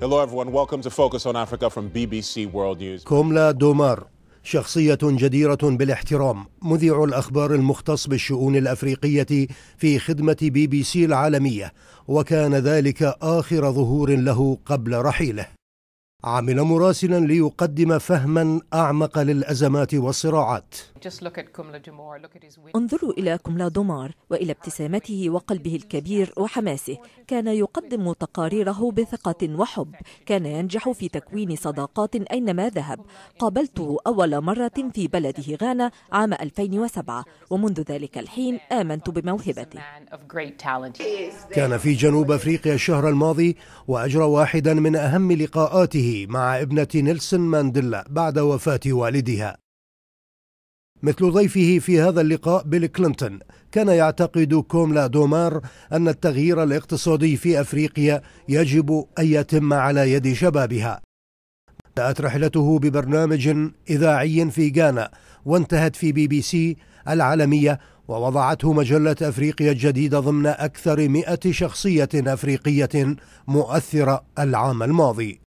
Hello everyone, welcome to Focus on Africa from BBC World News. كوملا دومار شخصية جديرة بالاحترام، مذيع الأخبار المختص بالشؤون الأفريقية في خدمة بي بي سي العالمية، وكان ذلك آخر ظهور له قبل رحيله. عمل مراسلا ليقدم فهما أعمق للأزمات والصراعات. انظروا إلى كملا دومار وإلى ابتسامته وقلبه الكبير وحماسه كان يقدم تقاريره بثقة وحب كان ينجح في تكوين صداقات أينما ذهب قابلته أول مرة في بلده غانا عام 2007 ومنذ ذلك الحين آمنت بموهبته كان في جنوب أفريقيا الشهر الماضي وأجرى واحدا من أهم لقاءاته مع ابنة نيلسون مانديلا بعد وفاة والدها مثل ضيفه في هذا اللقاء بيل كلينتون كان يعتقد كوملا دومار أن التغيير الاقتصادي في أفريقيا يجب أن يتم على يد شبابها بدأت رحلته ببرنامج إذاعي في غانا وانتهت في بي بي سي العالمية ووضعته مجلة أفريقيا الجديدة ضمن أكثر مئة شخصية أفريقية مؤثرة العام الماضي